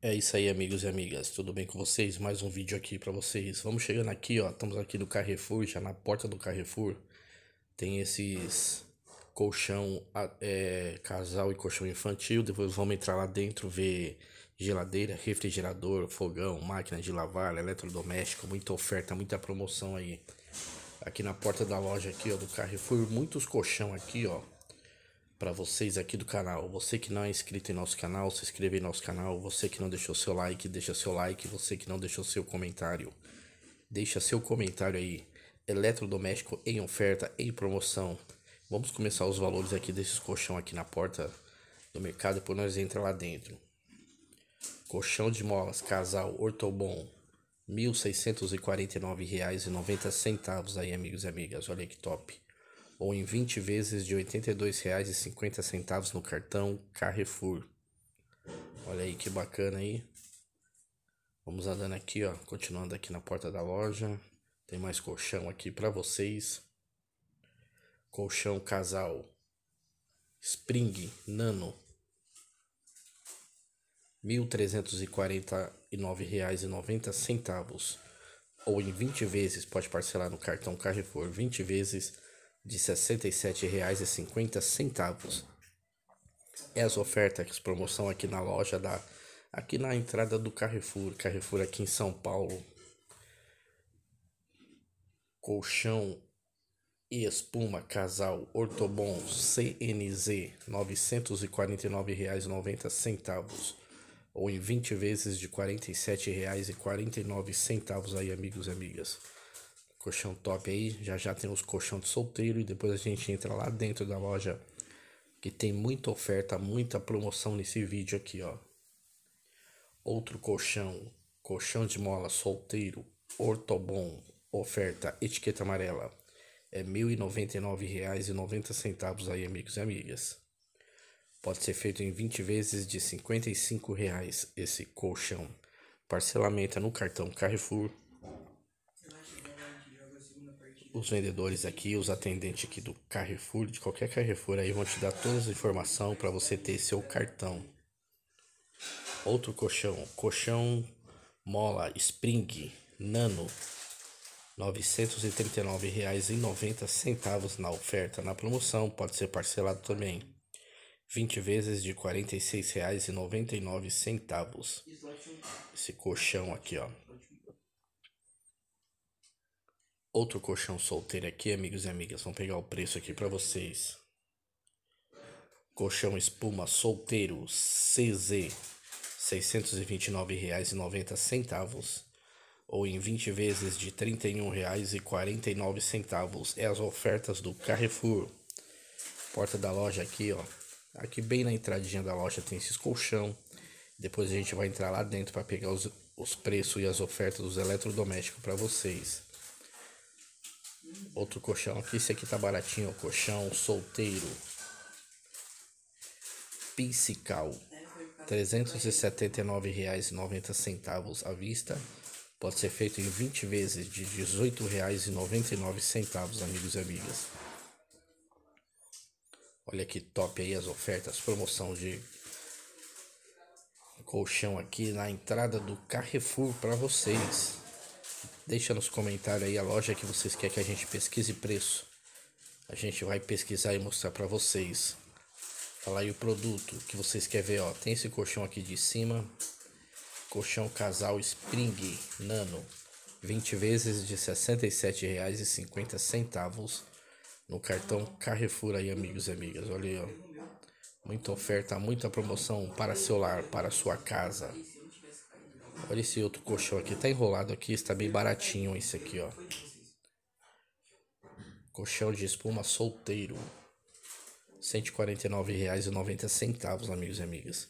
É isso aí, amigos e amigas. Tudo bem com vocês? Mais um vídeo aqui para vocês. Vamos chegando aqui, ó. Estamos aqui no Carrefour, já na porta do Carrefour. Tem esses colchão é, casal e colchão infantil. Depois vamos entrar lá dentro ver geladeira, refrigerador, fogão, máquina de lavar, eletrodoméstico. Muita oferta, muita promoção aí. Aqui na porta da loja aqui, ó, do Carrefour. Muitos colchão aqui, ó para vocês aqui do canal. Você que não é inscrito em nosso canal, se inscreve em nosso canal. Você que não deixou seu like, deixa seu like. Você que não deixou seu comentário, deixa seu comentário aí. Eletrodoméstico em oferta, em promoção. Vamos começar os valores aqui desses colchão aqui na porta do mercado, depois nós entra lá dentro. Colchão de molas casal Ortobon, R$ 1.649,90 aí, amigos e amigas. Olha que top ou em 20 vezes de R$ 82,50 no cartão Carrefour. Olha aí que bacana aí. Vamos andando aqui, ó, continuando aqui na porta da loja. Tem mais colchão aqui para vocês. Colchão casal Spring Nano. R$ 1.349,90 ou em 20 vezes, pode parcelar no cartão Carrefour 20 vezes de R$ 67,50. Essa oferta, essa promoção aqui na loja da aqui na entrada do Carrefour, Carrefour aqui em São Paulo. Colchão e espuma casal Ortobon CNZ R$ 949,90 ou em 20 vezes de R$ 47,49 aí amigos e amigas colchão top aí. Já já tem os colchão de solteiro e depois a gente entra lá dentro da loja que tem muita oferta, muita promoção nesse vídeo aqui, ó. Outro colchão, colchão de mola solteiro, ortobon, oferta etiqueta amarela. É R$ 1.099,90 aí, amigos e amigas. Pode ser feito em 20 vezes de R$ reais esse colchão. Parcelamento é no cartão Carrefour os vendedores aqui, os atendentes aqui do Carrefour, de qualquer Carrefour aí, vão te dar todas as informações para você ter seu cartão. Outro colchão, colchão mola Spring Nano, R$ 939,90 na oferta, na promoção, pode ser parcelado também. 20 vezes de R$ 46,99. Esse colchão aqui, ó. outro colchão solteiro aqui, amigos e amigas. Vamos pegar o preço aqui para vocês. Colchão espuma solteiro CZ R$ 629,90 ou em 20 vezes de R$ 31,49. É as ofertas do Carrefour. Porta da loja aqui, ó. Aqui bem na entradinha da loja tem esses colchão. Depois a gente vai entrar lá dentro para pegar os, os preços e as ofertas dos eletrodomésticos para vocês. Outro colchão aqui. Esse aqui tá baratinho. Colchão solteiro. Psical. R$ 379,90 à vista. Pode ser feito em 20 vezes de R$ 18,99, amigos e amigas. Olha que top aí as ofertas, promoção de colchão aqui na entrada do Carrefour para vocês. Deixa nos comentários aí a loja que vocês querem que a gente pesquise preço. A gente vai pesquisar e mostrar para vocês. Falar aí o produto que vocês querem ver, ó. Tem esse colchão aqui de cima. Colchão casal Spring Nano. 20 vezes de R$ 67,50 no cartão Carrefour aí, amigos e amigas. Olha aí, ó. Muita oferta, muita promoção para seu lar, para sua casa. Olha esse outro colchão aqui, tá enrolado aqui, está bem baratinho esse aqui, ó. Colchão de espuma solteiro. R$ 149,90, amigos e amigas.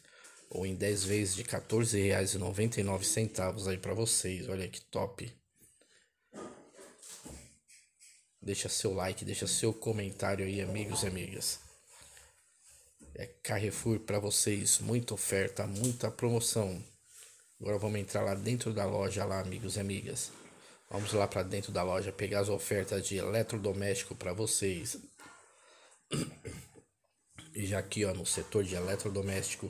Ou em 10 vezes de R$ 14,99 aí para vocês. Olha que top. Deixa seu like, deixa seu comentário aí, amigos e amigas. É Carrefour para vocês, muita oferta, muita promoção. Agora vamos entrar lá dentro da loja lá, amigos e amigas. Vamos lá para dentro da loja pegar as ofertas de eletrodoméstico para vocês. E já aqui ó, no setor de eletrodoméstico,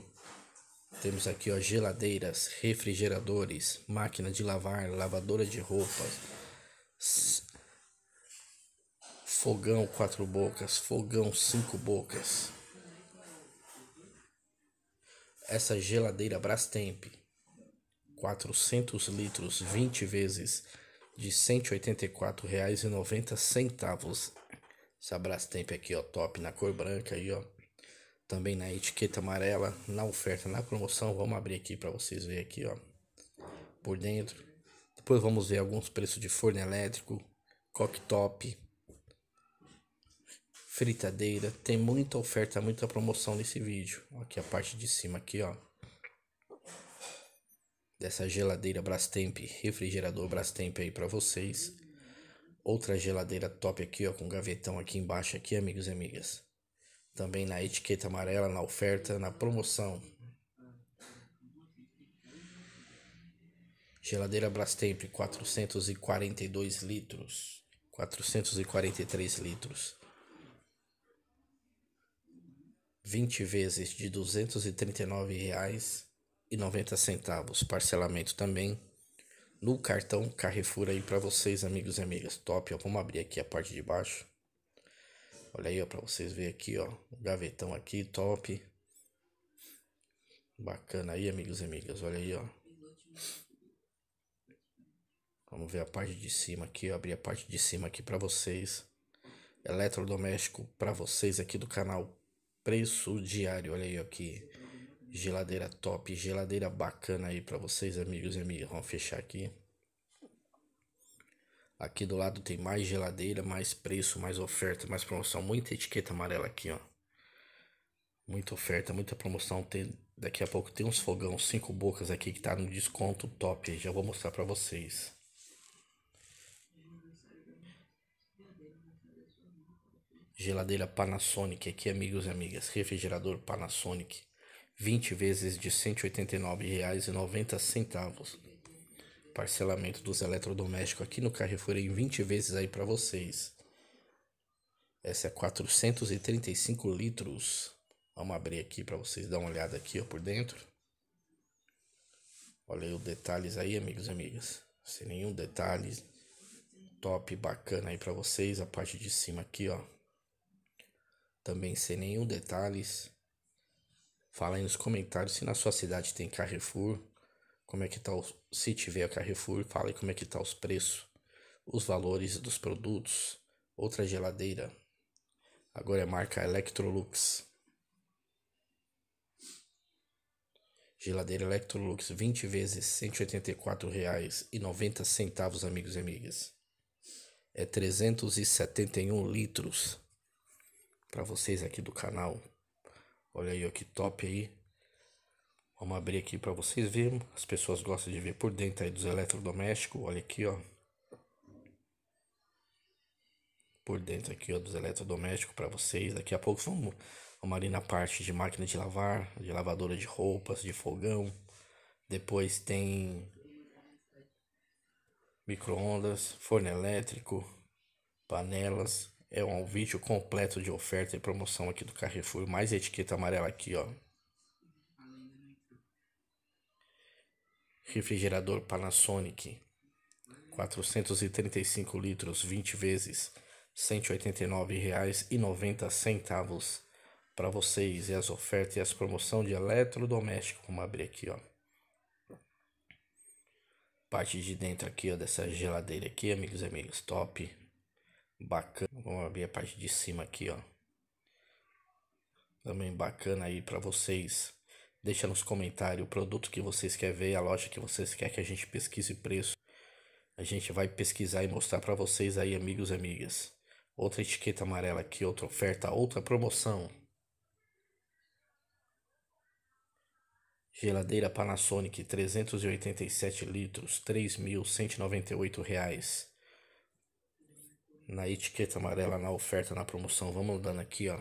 temos aqui ó, geladeiras, refrigeradores, máquina de lavar, lavadora de roupas, fogão quatro bocas, fogão cinco bocas. Essa geladeira Brastemp 400 litros 20 vezes de R$ 184,90. Essa Brastemp aqui, ó, top na cor branca aí, ó. Também na etiqueta amarela, na oferta, na promoção. Vamos abrir aqui para vocês verem aqui, ó. Por dentro. Depois vamos ver alguns preços de forno elétrico, cooktop, fritadeira. Tem muita oferta, muita promoção nesse vídeo. Aqui a parte de cima aqui, ó dessa geladeira Brastemp, refrigerador Brastemp aí para vocês. Outra geladeira top aqui, ó, com gavetão aqui embaixo aqui, amigos e amigas. Também na etiqueta amarela, na oferta, na promoção. Geladeira Brastemp 442 litros, 443 litros. 20 vezes de R$ 239,00 e centavos parcelamento também no cartão Carrefour aí para vocês, amigos e amigas. Top, ó, vamos abrir aqui a parte de baixo. Olha aí, ó, para vocês verem aqui, ó, o gavetão aqui, top. Bacana aí, amigos e amigas. Olha aí, ó. Vamos ver a parte de cima aqui, ó, abrir a parte de cima aqui para vocês. Eletrodoméstico para vocês aqui do canal Preço Diário. Olha aí, aqui Geladeira top, geladeira bacana aí para vocês, amigos e amigas. Vamos fechar aqui. Aqui do lado tem mais geladeira, mais preço, mais oferta, mais promoção. Muita etiqueta amarela aqui, ó. Muita oferta, muita promoção. Tem, daqui a pouco tem uns fogão, cinco bocas aqui que tá no desconto top. Já vou mostrar para vocês. Geladeira Panasonic aqui, amigos e amigas. Refrigerador Panasonic. 20 vezes de R$ 189,90. Parcelamento dos eletrodomésticos aqui no Carrefour em 20 vezes aí para vocês. Essa é 435 litros. Vamos abrir aqui para vocês dar uma olhada aqui ó, por dentro. Olha aí os detalhes aí, amigos e amigas. Sem nenhum detalhe. Top, bacana aí para vocês. A parte de cima aqui, ó. Também sem nenhum detalhes Fala aí nos comentários se na sua cidade tem Carrefour, como é que tá os, se tiver Carrefour, fala aí como é que tá os preços, os valores dos produtos, outra geladeira. Agora é marca Electrolux. Geladeira Electrolux 20 vezes R$ 184,90, amigos e amigas. É 371 litros para vocês aqui do canal. Olha aí, ó, que top aí. Vamos abrir aqui para vocês verem. As pessoas gostam de ver por dentro aí dos eletrodomésticos. Olha aqui, ó. Por dentro aqui, ó, dos eletrodomésticos para vocês. Daqui a pouco vamos, vamos ali na parte de máquina de lavar, de lavadora de roupas, de fogão. Depois tem microondas, forno elétrico, panelas. É um vídeo completo de oferta e promoção aqui do Carrefour, mais etiqueta amarela aqui, ó. Refrigerador Panasonic, 435 litros, 20 vezes, R$ 189,90 para vocês. E as ofertas e as promoções de eletrodoméstico, vamos abrir aqui, ó parte de dentro aqui, ó, dessa geladeira aqui, amigos e amigas, top bacana. Vamos abrir a parte de cima aqui, ó. Também bacana aí para vocês. Deixa nos comentários o produto que vocês querem ver, a loja que vocês querem que a gente pesquise preço. A gente vai pesquisar e mostrar para vocês aí, amigos e amigas. Outra etiqueta amarela aqui, outra oferta, outra promoção. Geladeira Panasonic 387 litros, R$ 3.198 na etiqueta amarela, na oferta, na promoção. Vamos dando aqui, ó.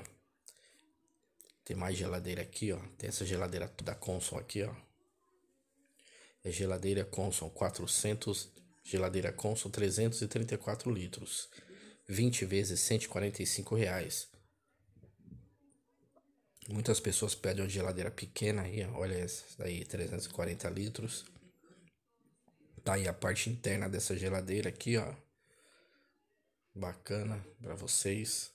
Tem mais geladeira aqui, ó. Tem essa geladeira da Consom aqui, ó. É geladeira Consul 400, geladeira Consul 334 litros. 20 vezes 145 reais. Muitas pessoas pedem uma geladeira pequena aí, olha essa daí, 340 litros. Tá aí a parte interna dessa geladeira aqui, ó bacana para vocês.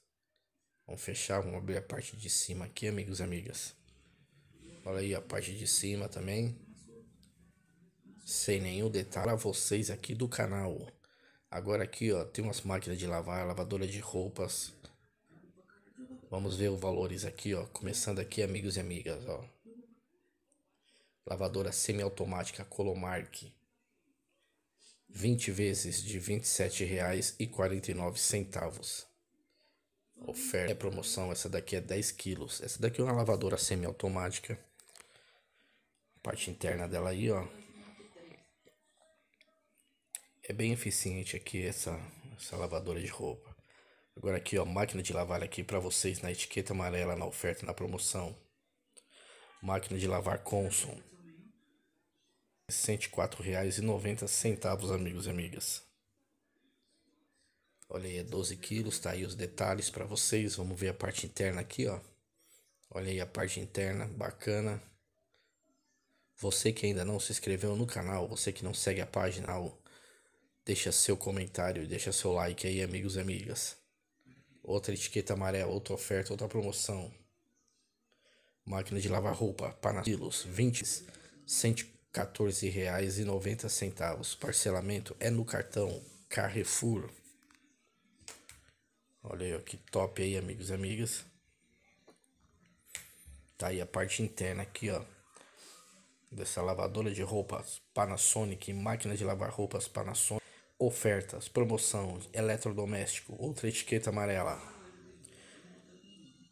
Vamos fechar, vamos abrir a parte de cima aqui, amigos e amigas. Olha aí a parte de cima também. Sem nenhum detalhe para vocês aqui do canal. Agora aqui, ó, tem umas máquinas de lavar, lavadora de roupas. Vamos ver os valores aqui, ó. Começando aqui, amigos e amigas, ó. Lavadora semiautomática Colomark. 20 vezes de R$ 27,49. Oferta é promoção, essa daqui é 10 quilos. Essa daqui é uma lavadora semiautomática. A parte interna dela aí, ó. É bem eficiente aqui essa, essa lavadora de roupa. Agora aqui, ó, máquina de lavar aqui para vocês na etiqueta amarela, na oferta, na promoção. Máquina de lavar Consul 104,90, amigos e amigas. Olha aí, é 12 quilos, tá aí os detalhes para vocês. Vamos ver a parte interna aqui, ó. Olha aí a parte interna, bacana. Você que ainda não se inscreveu no canal, você que não segue a página, deixa seu comentário, deixa seu like aí, amigos e amigas. Outra etiqueta amarela, outra oferta, outra promoção. Máquina de lavar roupa, Panatilos, 20, 104. R$ 14,90. Parcelamento é no cartão Carrefour. Olha aí, ó, que top aí, amigos e amigas. Tá aí a parte interna aqui, ó. Dessa lavadora de roupas Panasonic, máquina de lavar roupas Panasonic. Ofertas, promoção, eletrodoméstico, outra etiqueta amarela.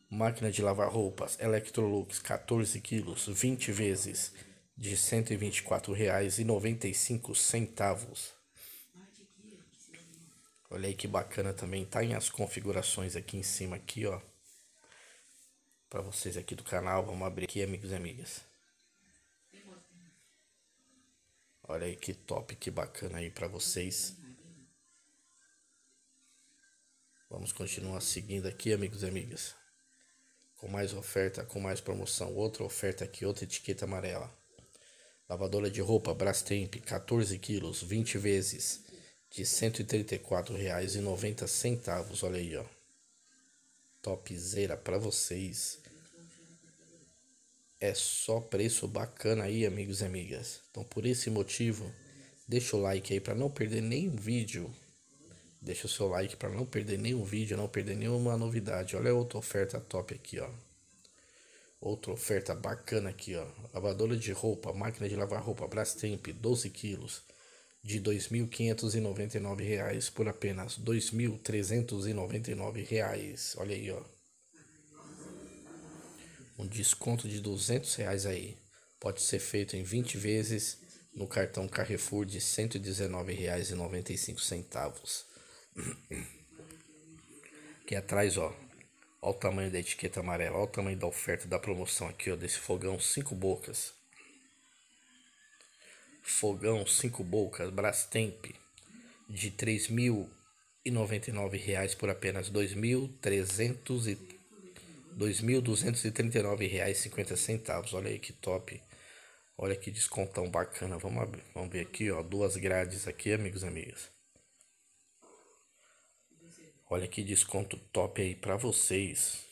Máquina de lavar roupas, Electrolux, 14 quilos, 20 vezes de R$ 124,95. Olha aí que bacana também, tá em as configurações aqui em cima aqui, ó. Para vocês aqui do canal, vamos abrir aqui, amigos e amigas. Olha aí que top, que bacana aí para vocês. Vamos continuar seguindo aqui, amigos e amigas. Com mais oferta, com mais promoção, outra oferta aqui, outra etiqueta amarela. Lavadora de roupa Brastemp, 14 quilos, 20 vezes, de R$ 134,90. Olha aí, ó. Topzera para vocês. É só preço bacana aí, amigos e amigas. Então, por esse motivo, deixa o like aí para não perder nenhum vídeo. Deixa o seu like para não perder nenhum vídeo, não perder nenhuma novidade. Olha outra oferta top aqui, ó. Outra oferta bacana aqui, ó. Lavadora de roupa, máquina de lavar roupa Brastemp, 12 quilos, de R$ 2.599 por apenas R$ 2.399. Olha aí, ó. Um desconto de R$ 200 reais aí. Pode ser feito em 20 vezes no cartão Carrefour de R$ 119,95. Aqui atrás, ó, Olha o tamanho da etiqueta amarela, olha o tamanho da oferta da promoção aqui, ó, desse fogão cinco bocas. Fogão cinco bocas Brastemp de R$ 3.099 por apenas R$ 2.239,50. Olha aí que top. Olha que descontão bacana. Vamos, vamos ver aqui, ó, duas grades aqui, amigos e amigas. Olha que desconto top aí para vocês.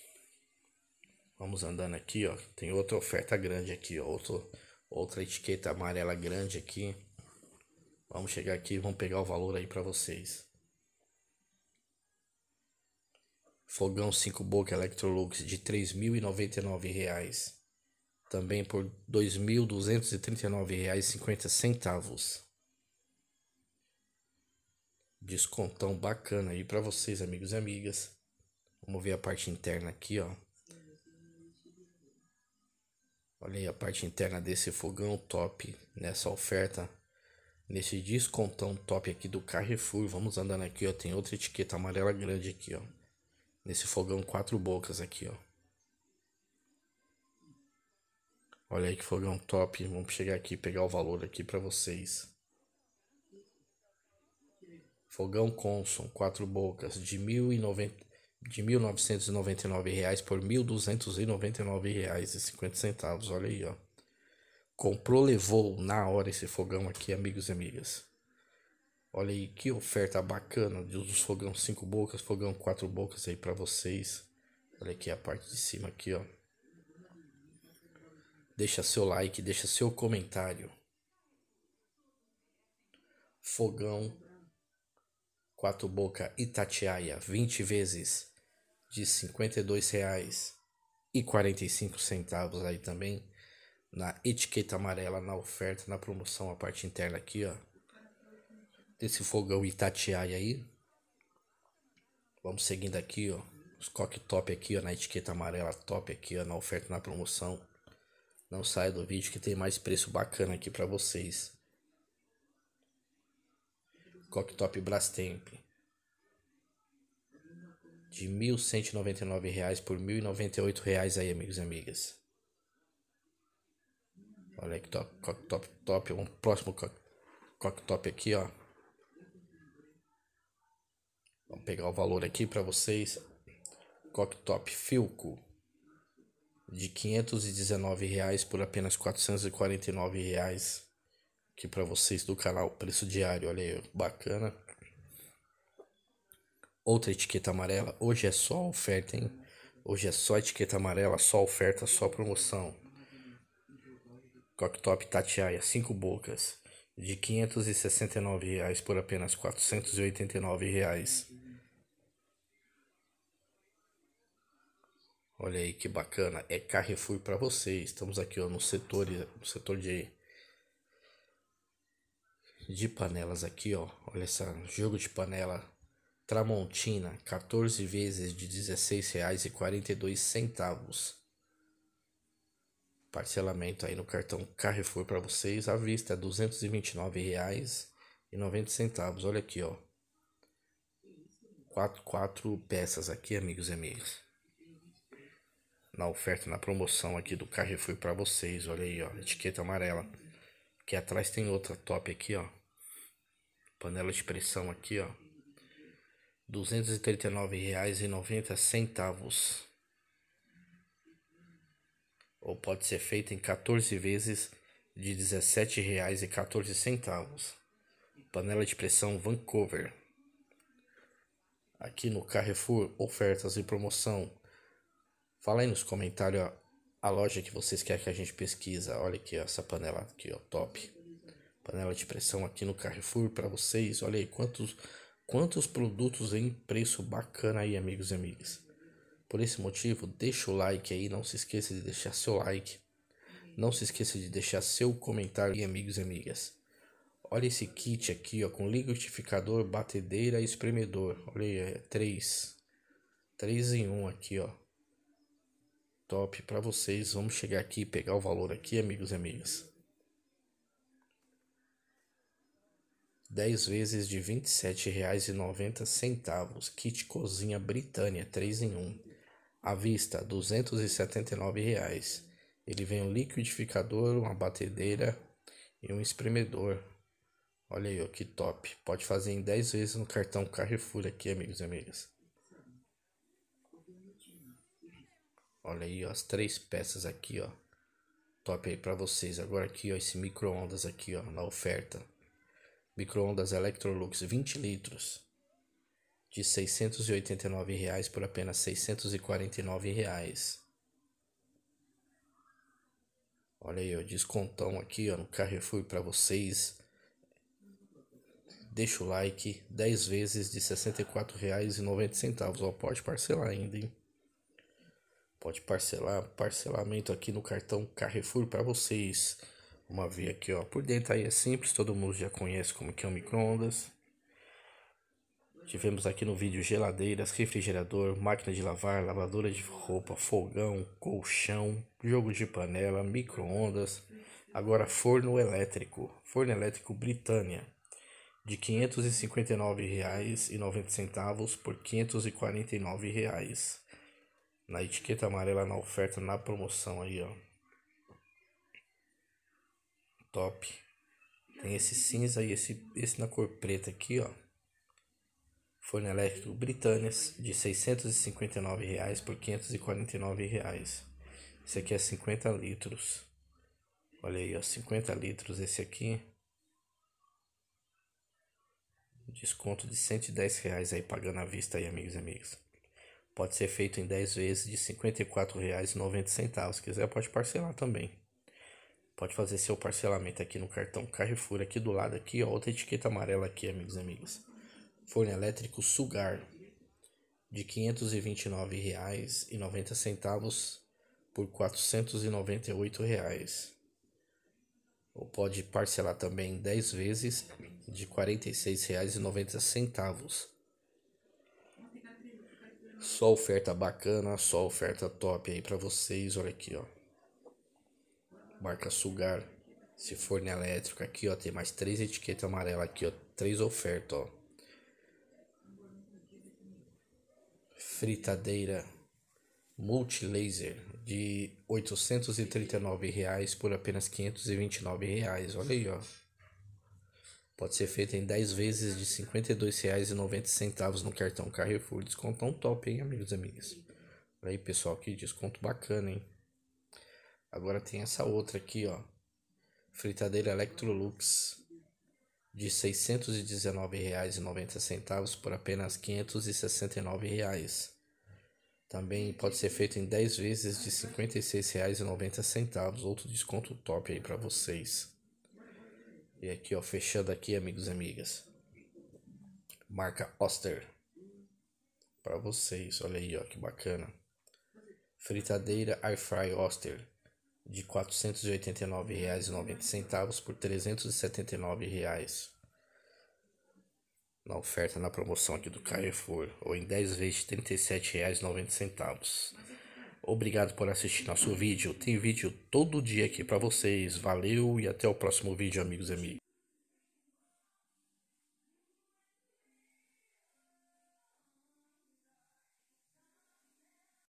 Vamos andando aqui, ó. Tem outra oferta grande aqui, ó. Outro, outra etiqueta amarela grande aqui. Vamos chegar aqui e vamos pegar o valor aí para vocês. Fogão 5 Boca Electrolux de R$ 3.099. Também por R$ 2.239,50 descontão bacana aí para vocês, amigos e amigas. Vamos ver a parte interna aqui, ó. Olha aí a parte interna desse fogão top nessa oferta. Nesse descontão top aqui do Carrefour. Vamos andando aqui, ó. Tem outra etiqueta amarela grande aqui, ó. Nesse fogão quatro bocas aqui, ó. Olha aí que fogão top. Vamos chegar aqui pegar o valor aqui para vocês. Fogão Conson, quatro bocas, de, 1090, de R$ 1.999 por R$ 1.299,50. Olha aí, ó. Comprou, levou na hora esse fogão aqui, amigos e amigas. Olha aí que oferta bacana dos fogão cinco bocas, fogão quatro bocas aí para vocês. Olha aqui a parte de cima aqui, ó. Deixa seu like, deixa seu comentário. Fogão Quatro Boca Itatiaia, 20 vezes de R$ 52,45 aí também na etiqueta amarela na oferta, na promoção, a parte interna aqui, ó. Desse fogão Itatiaia aí. Vamos seguindo aqui, ó. Os coque top aqui, ó, na etiqueta amarela top aqui, ó, na oferta, na promoção. Não saia do vídeo que tem mais preço bacana aqui para vocês. Coctop Brastemp de R$ 1.199 reais por R$ 1.098 reais aí, amigos e amigas. Olha que top, top, top, um próximo coctop aqui, ó. Vamos pegar o valor aqui para vocês. Coctop Filco de R$ 519 reais por apenas R$ 449 reais aqui para vocês do canal Preço Diário, olha aí, bacana. Outra etiqueta amarela, hoje é só oferta, hein? Hoje é só etiqueta amarela, só oferta, só promoção. Cocktop Tatiaia, 5 bocas, de R$ 569 reais por apenas R$ 489. Reais. Olha aí que bacana, é Carrefour para vocês. Estamos aqui ó, no setor, no setor de de panelas aqui, ó. Olha essa jogo de panela Tramontina, 14 vezes de R$16,42. Parcelamento aí no cartão Carrefour para vocês à vista, R$ 229,90. Olha aqui, ó. Quatro, quatro peças aqui, amigos e amigas. Na oferta, na promoção aqui do Carrefour para vocês, olha aí, ó, etiqueta amarela. Que atrás tem outra top aqui, ó. Panela de pressão aqui, ó. R$ 239,90. Ou pode ser feita em 14 vezes de R$ 17,14. Panela de pressão Vancouver. Aqui no Carrefour, ofertas e promoção. Fala aí nos comentários a loja que vocês querem que a gente pesquisa. Olha aqui, ó, essa panela aqui, ó, top. Panela de pressão aqui no Carrefour para vocês. Olha aí quantos, quantos produtos em preço bacana aí, amigos e amigas. Por esse motivo, deixa o like aí, não se esqueça de deixar seu like. Não se esqueça de deixar seu comentário aí, amigos e amigas. Olha esse kit aqui, ó, com liquidificador, batedeira e espremedor. Olha aí, é 3. em 1 aqui, ó. Top para vocês. Vamos chegar aqui e pegar o valor aqui, amigos e amigas. 10 vezes de R$ 27,90. Kit Cozinha Britânia 3 em 1. À vista, R$ 279,00. Ele vem um liquidificador, uma batedeira e um espremedor. Olha aí, ó, que top. Pode fazer em 10 vezes no cartão Carrefour aqui, amigos e amigas. Olha aí, ó, as três peças aqui, ó. Top aí para vocês. Agora aqui, ó, esse micro-ondas aqui, ó, na oferta microondas Electrolux 20 litros de R$ 689 reais por apenas R$ 649. Reais. Olha aí, o descontão aqui ó, no Carrefour para vocês. Deixa o like, 10 vezes de R$ 64,90. pode parcelar ainda, hein? Pode parcelar, parcelamento aqui no cartão Carrefour para vocês. Uma via aqui, ó. Por dentro aí é simples, todo mundo já conhece como que é o micro-ondas. Tivemos aqui no vídeo geladeiras, refrigerador, máquina de lavar, lavadora de roupa, fogão, colchão, jogo de panela, micro-ondas. Agora forno elétrico, forno elétrico Britânia, de R$ 559,90 por R$ 549,00. Na etiqueta amarela na oferta, na promoção aí, ó top. Tem esse cinza e esse, esse na cor preta aqui, ó. Forno elétrico Britânias de 659 reais por 549 reais. Esse aqui é 50 litros. Olha aí, ó, 50 litros esse aqui. Desconto de 110 reais aí pagando à vista aí, amigos e amigas. Pode ser feito em 10 vezes de R$ 54,90. Quiser pode parcelar também. Pode fazer seu parcelamento aqui no cartão Carrefour, aqui do lado, aqui, ó, outra etiqueta amarela aqui, amigos e amigas. Forno elétrico Sugar, de R$ 529,90 por R$ 498,00. Ou pode parcelar também 10 vezes de R$ 46,90. Só oferta bacana, só oferta top aí para vocês, olha aqui, ó marca sugar. Se for na elétrica aqui, ó, tem mais três etiquetas amarelas aqui, ó, três ofertas, ó. Fritadeira multilaser de R$ reais por apenas R$ reais. Olha aí, ó. Pode ser feita em 10 vezes de R$ 52,90 no cartão Carrefour. Descontão top, hein, amigos e amigas? Olha aí, pessoal, que desconto bacana, hein? Agora tem essa outra aqui, ó. Fritadeira Electrolux de R$ 619,90 por apenas R$ 569,00. Também pode ser feito em 10 vezes de R$ 56,90. Outro desconto top aí para vocês. E aqui, ó, fechando aqui, amigos e amigas. Marca Oster. Para vocês, olha aí, ó, que bacana. Fritadeira Air Fry Oster de R$ 489,90 por R$ 379,00 na oferta na promoção aqui do Carrefour, ou em 10 vezes de R$ 37,90. Obrigado por assistir nosso vídeo. Tem vídeo todo dia aqui para vocês. Valeu e até o próximo vídeo, amigos e amigas.